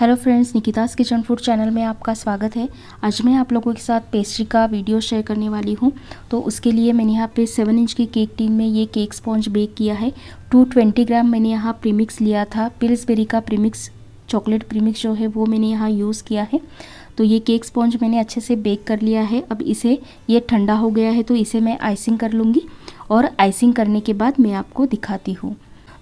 hello friends Nikita's kitchen food channel में आपका स्वागत है आज मैं आप लोगों के साथ पेस्ट्री का वीडियो शेयर करने वाली हूँ तो उसके लिए मैंने यहाँ पे सेवन इंच की केक टीन में ये केक स्पॉन्ज बेक किया है टू ट्वेंटी ग्राम मैंने यहाँ प्रीमिक्स लिया था पिल्सबेरी का प्रीमिक्स चॉकलेट प्रीमिक्स जो है वो मैंने यहाँ यूज़ किया है तो ये केक स्पॉन्ज मैंने अच्छे से बेक कर लिया है अब इसे ये ठंडा हो गया है तो इसे मैं आइसिंग कर लूँगी और आइसिंग करने के बाद मैं आपको दिखाती हूँ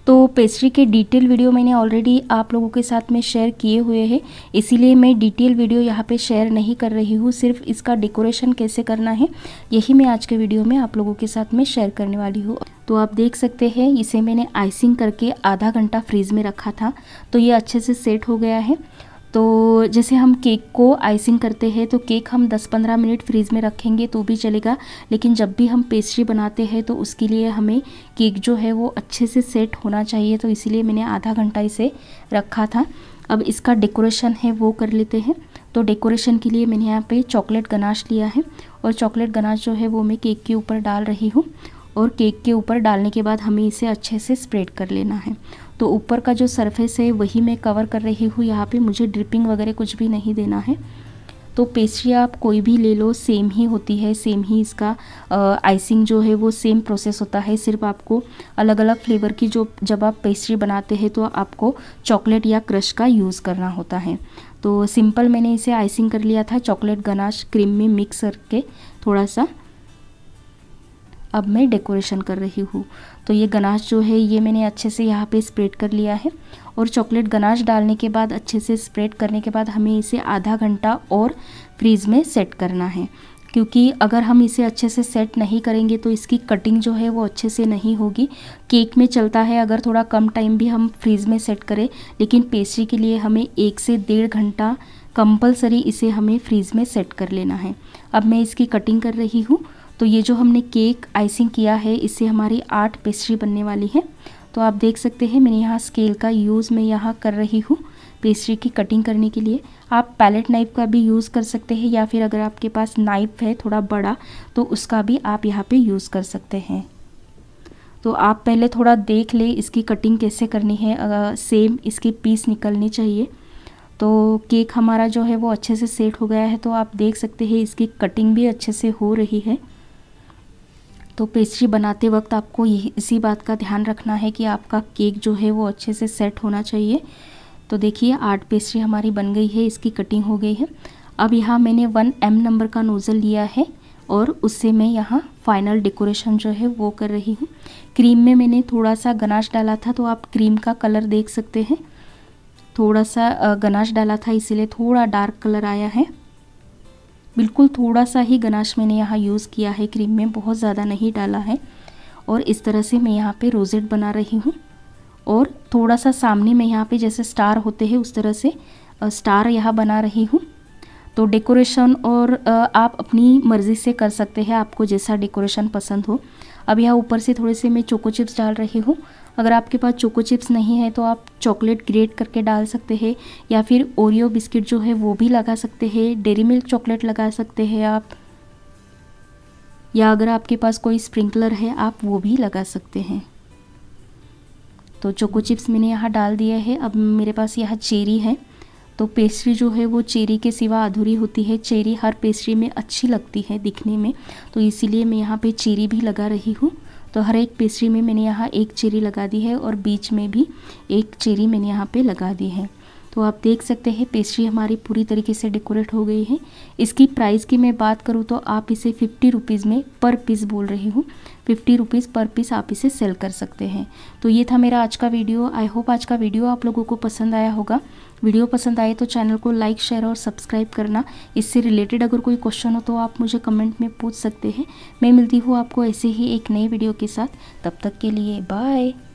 तो पेस्ट्री के डिटेल वीडियो मैंने ऑलरेडी आप लोगों के साथ में शेयर किए हुए हैं इसीलिए मैं डिटेल वीडियो यहाँ पे शेयर नहीं कर रही हूँ सिर्फ इसका डेकोरेशन कैसे करना है यही मैं आज के वीडियो में आप लोगों के साथ में शेयर करने वाली हूँ तो आप देख सकते हैं इसे मैंने आइसिंग करके आधा घंटा फ्रीज में रखा था तो ये अच्छे से सेट हो गया है तो जैसे हम केक को आइसिंग करते हैं तो केक हम 10-15 मिनट फ्रीज में रखेंगे तो भी चलेगा लेकिन जब भी हम पेस्ट्री बनाते हैं तो उसके लिए हमें केक जो है वो अच्छे से सेट होना चाहिए तो इसीलिए मैंने आधा घंटा इसे रखा था अब इसका डेकोरेशन है वो कर लेते हैं तो डेकोरेशन के लिए मैंने यहाँ पे चॉकलेट गनाश लिया है और चॉकलेट गनाश जो है वो मैं केक के ऊपर डाल रही हूँ और केक के ऊपर डालने के बाद हमें इसे अच्छे से स्प्रेड कर लेना है तो ऊपर का जो सरफेस है वही मैं कवर कर रही हूँ यहाँ पे मुझे ड्रिपिंग वगैरह कुछ भी नहीं देना है तो पेस्ट्री आप कोई भी ले लो सेम ही होती है सेम ही इसका आइसिंग जो है वो सेम प्रोसेस होता है सिर्फ आपको अलग अलग फ्लेवर की जो जब आप पेस्ट्री बनाते हैं तो आपको चॉकलेट या क्रश का यूज़ करना होता है तो सिंपल मैंने इसे आइसिंग कर लिया था चॉकलेट गनाश क्रीम में मिक्स करके थोड़ा सा अब मैं डेकोरेशन कर रही हूँ तो ये गनाश जो है ये मैंने अच्छे से यहाँ पे स्प्रेड कर लिया है और चॉकलेट गनाश डालने के बाद अच्छे से स्प्रेड करने के बाद हमें इसे आधा घंटा और फ्रीज़ में सेट करना है क्योंकि अगर हम इसे अच्छे से सेट नहीं करेंगे तो इसकी कटिंग जो है वो अच्छे से नहीं होगी केक में चलता है अगर थोड़ा कम टाइम भी हम फ्रीज़ में सेट करें लेकिन पेस्ट्री के लिए हमें एक से डेढ़ घंटा कंपलसरी इसे हमें फ्रीज़ में सेट कर लेना है अब मैं इसकी कटिंग कर रही हूँ तो ये जो हमने केक आइसिंग किया है इससे हमारी आठ पेस्ट्री बनने वाली है तो आप देख सकते हैं मैंने यहाँ स्केल का यूज़ मैं यहाँ कर रही हूँ पेस्ट्री की कटिंग करने के लिए आप पैलेट नाइफ का भी यूज़ कर सकते हैं या फिर अगर आपके पास नाइफ है थोड़ा बड़ा तो उसका भी आप यहाँ पे यूज़ कर सकते हैं तो आप पहले थोड़ा देख ले इसकी कटिंग कैसे करनी है अगर सेम इसके पीस निकलने चाहिए तो केक हमारा जो है वो अच्छे से सेट हो गया है तो आप देख सकते हैं इसकी कटिंग भी अच्छे से हो रही है तो पेस्ट्री बनाते वक्त आपको इसी बात का ध्यान रखना है कि आपका केक जो है वो अच्छे से सेट होना चाहिए तो देखिए आठ पेस्ट्री हमारी बन गई है इसकी कटिंग हो गई है अब यहाँ मैंने वन एम नंबर का नोज़ल लिया है और उससे मैं यहाँ फाइनल डेकोरेशन जो है वो कर रही हूँ क्रीम में मैंने थोड़ा सा गनाश डाला था तो आप क्रीम का कलर देख सकते हैं थोड़ा सा गनाश डाला था इसीलिए थोड़ा डार्क कलर आया है बिल्कुल थोड़ा सा ही गनाश मैंने यहाँ यूज़ किया है क्रीम में बहुत ज़्यादा नहीं डाला है और इस तरह से मैं यहाँ पे रोजेट बना रही हूँ और थोड़ा सा सामने में यहाँ पे जैसे स्टार होते हैं उस तरह से स्टार यहाँ बना रही हूँ तो डेकोरेशन और आप अपनी मर्ज़ी से कर सकते हैं आपको जैसा डेकोरेशन पसंद हो अब यहाँ ऊपर से थोड़े से मैं चोको चिप्स डाल रही हूँ अगर आपके पास चोको चिप्स नहीं है तो आप चॉकलेट ग्रेट करके डाल सकते हैं या फिर ओरियो बिस्किट जो है वो भी लगा सकते हैं डेरी मिल्क चॉकलेट लगा सकते हैं आप या अगर आपके पास कोई स्प्रिंकलर है आप वो भी लगा सकते हैं तो चोको चिप्स मैंने यहाँ डाल दिया है अब मेरे पास यहाँ चेरी है तो पेस्ट्री जो है वो चेरी के सिवा अधूरी होती है चेरी हर पेस्ट्री में अच्छी लगती है दिखने में तो इसीलिए मैं यहाँ पे चेरी भी लगा रही हूँ तो हर एक पेस्ट्री में मैंने यहाँ एक चेरी लगा दी है और बीच में भी एक चेरी मैंने यहाँ पे लगा दी है तो आप देख सकते हैं पेस्ट्री हमारी पूरी तरीके से डेकोरेट हो गई है इसकी प्राइस की मैं बात करूँ तो आप इसे फिफ्टी रुपीज़ में पर पीस बोल रही हूँ फिफ्टी रुपीज़ पर पीस आप इसे सेल कर सकते हैं तो ये था मेरा आज का वीडियो आई होप आज का वीडियो आप लोगों को पसंद आया होगा वीडियो पसंद आए तो चैनल को लाइक शेयर और सब्सक्राइब करना इससे रिलेटेड अगर कोई क्वेश्चन हो तो आप मुझे कमेंट में पूछ सकते हैं मैं मिलती हूँ आपको ऐसे ही एक नए वीडियो के साथ तब तक के लिए बाय